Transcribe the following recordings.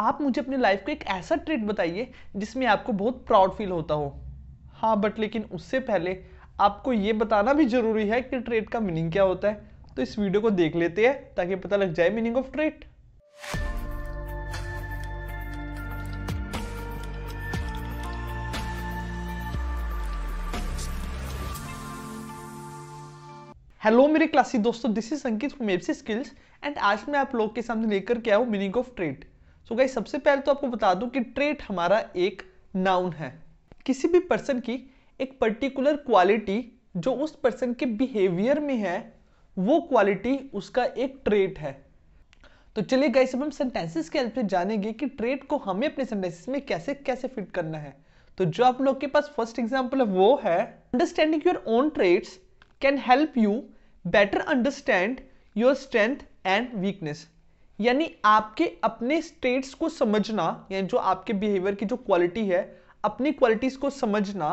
आप मुझे अपनी लाइफ को एक ऐसा ट्रेट बताइए जिसमें आपको बहुत प्राउड फील होता हो हाँ बट लेकिन उससे पहले आपको ये बताना भी जरूरी है कि ट्रेड का मीनिंग क्या होता है तो इस वीडियो को देख लेते हैं ताकि पता लग जाए मीनिंग ऑफ ट्रेट हेलो मेरे क्लासी दोस्तों this is Sankit from FC skills and आज मैं आप लोग के सामने लेकर के आया meaning of trait so guys सबसे पहले तो आपको बता दूं कि ट्रेट हमारा एक नाउन है किसी भी पर्सन की एक पर्टिकुलर क्वालिटी जो उस पर्सन के बिहेवियर में है वो क्वालिटी उसका एक ट्रेट है तो चलिए गाइस अब हम सेंटेंसेस के हेल्प से जानेंगे कि ट्रेट को हमें अपने सेंटेंसेस में कैसे कैसे फिट करना है तो जो आप लोग के पास फर्स्ट एग्जांपल है वो है understanding your own traits can help you better understand your strength and weakness यानी आपके अपने स्टेट्स को समझना यानी जो आपके बिहेवियर की जो क्वालिटी है अपनी क्वालिटीज को समझना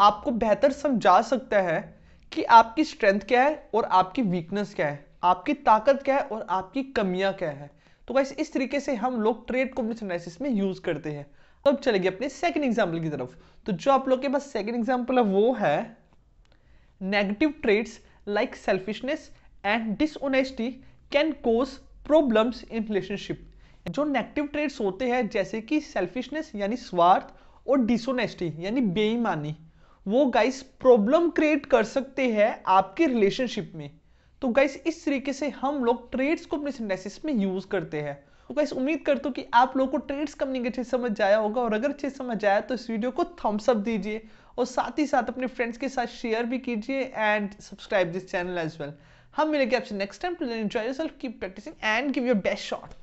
आपको बेहतर समझा सकता है कि आपकी स्ट्रेंथ क्या है और आपकी वीकनेस क्या है आपकी ताकत क्या है और आपकी कमियां क्या है तो वैसे इस तरीके से हम लोग ट्रेड कॉम्बिनेशन एनालिसिस में यूज करते हैं तो अब गए अपने सेकंड एग्जाम्पल की तरफ तो जो आप लोग के पास सेकंड एग्जाम्पल है वो है negative traits like selfishness and dishonesty can cause problems in relationship जो नेगेटिव ट्रेड्स होते हैं जैसे कि सेल्फिशनेस यानी स्वार्थ और डिसोनेस्टी यानी बेईमानी वो गाइस प्रॉब्लम क्रिएट कर सकते हैं आपके रिलेशनशिप में तो गाइस इस तरीके से हम लोग ट्रेड्स को अपने सिंथेसिस में यूज करते हैं तो गाइस उम्मीद करता हूँ कि आप लोगों को ट्रेड्स कम्युनिकेशन समझ आया होगा और अगर अच्छे समझ आया तो इस वीडियो को थम्स अप दीजिए और साथ ही साथ अपने फ्रेंड्स के साथ शेयर भी कीजिए and subscribe this channel as well hum will get you next time. Till enjoy yourself, keep practicing, and give your best shot.